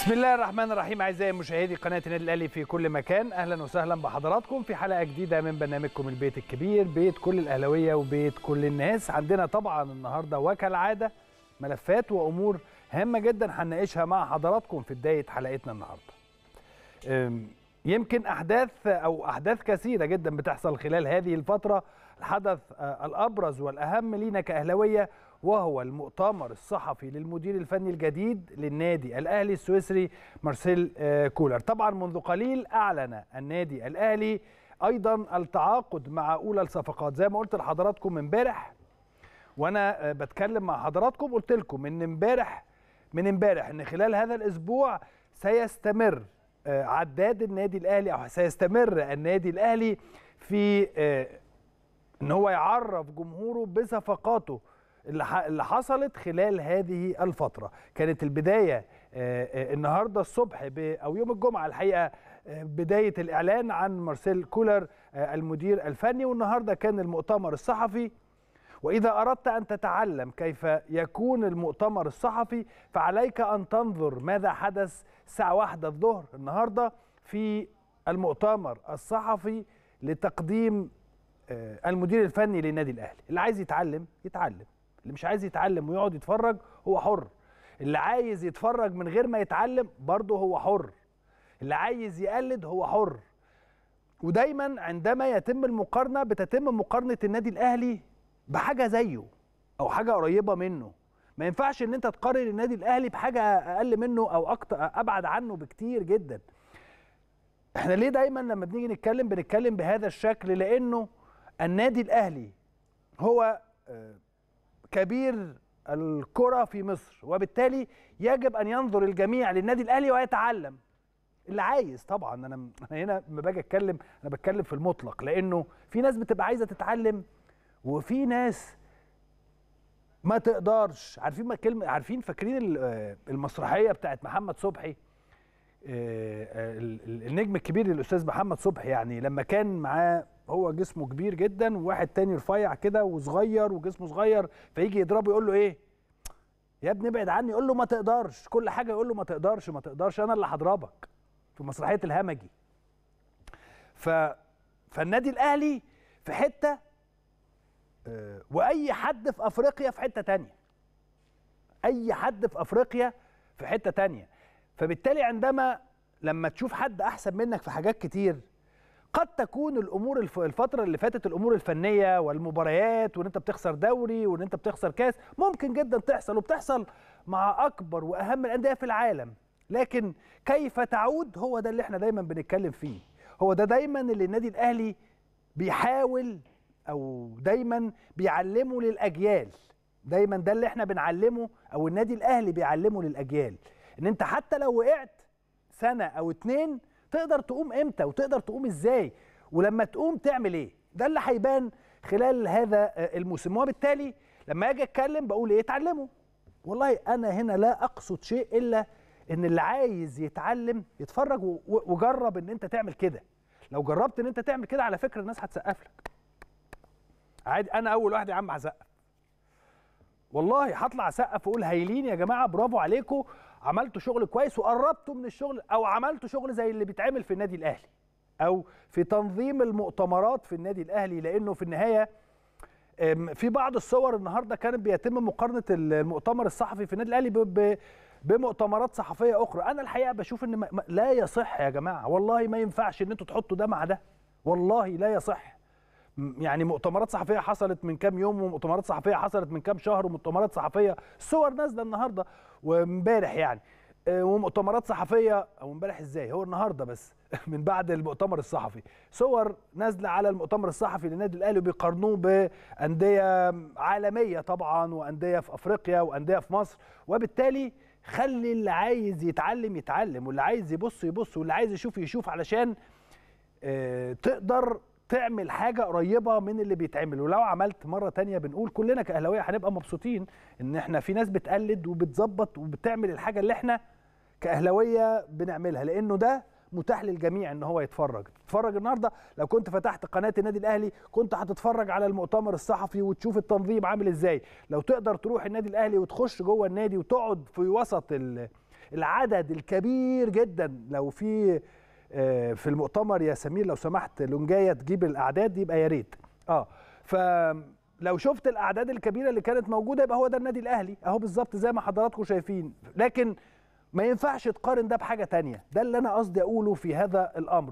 بسم الله الرحمن الرحيم اعزائي مشاهدي قناه النادي الاهلي في كل مكان اهلا وسهلا بحضراتكم في حلقه جديده من برنامجكم البيت الكبير بيت كل الاهلاويه وبيت كل الناس عندنا طبعا النهارده وكالعاده ملفات وامور هامه جدا هنناقشها مع حضراتكم في بدايه حلقتنا النهارده يمكن احداث او احداث كثيره جدا بتحصل خلال هذه الفتره الحدث آه، الابرز والاهم لينا كاهلاويه وهو المؤتمر الصحفي للمدير الفني الجديد للنادي الأهلي السويسري مارسيل آه، كولر طبعا منذ قليل أعلن النادي الأهلي أيضا التعاقد مع أولى الصفقات زي ما قلت لحضراتكم امبارح وأنا آه، بتكلم مع حضراتكم قلت لكم إن امبارح من امبارح إن خلال هذا الأسبوع سيستمر آه، عداد النادي الأهلي أو سيستمر النادي الأهلي في ان هو يعرف جمهوره بصفقاته اللي حصلت خلال هذه الفتره كانت البدايه آه، آه، النهارده الصبح او يوم الجمعه الحقيقه آه، بدايه الاعلان عن مارسيل كولر المدير الفني والنهارده كان المؤتمر الصحفي واذا اردت ان تتعلم كيف يكون المؤتمر الصحفي فعليك ان تنظر ماذا حدث الساعه واحدة الظهر النهارده في المؤتمر الصحفي لتقديم المدير الفني للنادي الاهلي اللي عايز يتعلم يتعلم اللي مش عايز يتعلم ويقعد يتفرج هو حر اللي عايز يتفرج من غير ما يتعلم برضه هو حر اللي عايز يقلد هو حر ودايما عندما يتم المقارنه بتتم مقارنه النادي الاهلي بحاجه زيه او حاجه قريبه منه ما ينفعش ان انت تقارن النادي الاهلي بحاجه اقل منه او أكتر ابعد عنه بكتير جدا احنا ليه دايما لما بنيجي نتكلم بنتكلم بهذا الشكل لانه النادي الاهلي هو آه، كبير الكرة في مصر وبالتالي يجب أن ينظر الجميع للنادي الأهلي ويتعلم اللي عايز طبعا أنا هنا لما باجي أتكلم أنا بتكلم في المطلق لأنه في ناس بتبقى عايزة تتعلم وفي ناس ما تقدرش عارفين ما كلمة عارفين فاكرين آه، المسرحية بتاعت محمد صبحي آه، آه، النجم الكبير للأستاذ محمد صبحي يعني لما كان معاه هو جسمه كبير جدا وواحد تاني رفيع كده وصغير وجسمه صغير فيجي يضربه يقول له ايه يا ابني ابعد عني يقول له ما تقدرش كل حاجه يقول له ما تقدرش ما تقدرش انا اللي هضربك في مسرحيه الهمجي ف فالنادي الاهلي في حته آه، واي حد في افريقيا في حته تانية اي حد في افريقيا في حته تانية فبالتالي عندما لما تشوف حد احسن منك في حاجات كتير قد تكون الامور الفتره اللي فاتت الامور الفنيه والمباريات وان انت بتخسر دوري وان انت بتخسر كاس ممكن جدا تحصل وبتحصل مع اكبر واهم الانديه في العالم لكن كيف تعود هو ده اللي احنا دايما بنتكلم فيه هو ده دايما اللي النادي الاهلي بيحاول او دايما بيعلمه للاجيال دايما ده اللي احنا بنعلمه او النادي الاهلي بيعلمه للاجيال ان انت حتى لو وقعت سنه او اتنين تقدر تقوم امتى وتقدر تقوم ازاي ولما تقوم تعمل ايه ده اللي هيبان خلال هذا آه، الموسم وبالتالي لما اجي اتكلم بقول ايه اتعلموا والله انا هنا لا اقصد شيء الا ان اللي عايز يتعلم يتفرج وجرب ان انت تعمل كده لو جربت ان انت تعمل كده على فكره الناس هتسقف لك عادي انا اول واحد يا عم هسقف والله هطلع اسقف واقول هايلين يا جماعه برافو عليكم عملتوا شغل كويس وقربتوا من الشغل او عملتوا شغل زي اللي بيتعمل في النادي الاهلي او في تنظيم المؤتمرات في النادي الاهلي لانه في النهايه في بعض الصور النهارده كانت بيتم مقارنه المؤتمر الصحفي في النادي الاهلي بمؤتمرات صحفيه اخرى انا الحقيقه بشوف ان لا يصح يا جماعه والله ما ينفعش ان انتوا تحطوا ده مع ده والله لا يصح يعني مؤتمرات صحفيه حصلت من كام يوم ومؤتمرات صحفيه حصلت من كام شهر ومؤتمرات صحفيه صور نازله النهارده وامبارح يعني آه، ومؤتمرات صحفيه او امبارح ازاي هو النهارده بس من بعد المؤتمر الصحفي صور نازله على المؤتمر الصحفي للنادي الاهلي وبيقارنوه بانديه عالميه طبعا وانديه في افريقيا وانديه في مصر وبالتالي خلي اللي عايز يتعلم يتعلم واللي عايز يبص يبص واللي عايز يشوف يشوف علشان آه، تقدر تعمل حاجه قريبه من اللي بيتعمل ولو عملت مره تانية بنقول كلنا كاهلاويه هنبقى مبسوطين ان احنا في ناس بتقلد وبتظبط وبتعمل الحاجه اللي احنا كاهلاويه بنعملها لانه ده متاح للجميع ان هو يتفرج تتفرج النهارده لو كنت فتحت قناه النادي الاهلي كنت هتتفرج على المؤتمر الصحفي وتشوف التنظيم عامل ازاي لو تقدر تروح النادي الاهلي وتخش جوه النادي وتقعد في وسط العدد الكبير جدا لو في آه، في المؤتمر يا سمير لو سمحت لونجايه تجيب الاعداد يبقى يا ريت اه ف لو شفت الاعداد الكبيره اللي كانت موجوده يبقى هو ده النادي الاهلي اهو بالظبط زي ما حضراتكم شايفين لكن ما ينفعش تقارن ده بحاجه تانية ده اللي انا قصدي اقوله في هذا الامر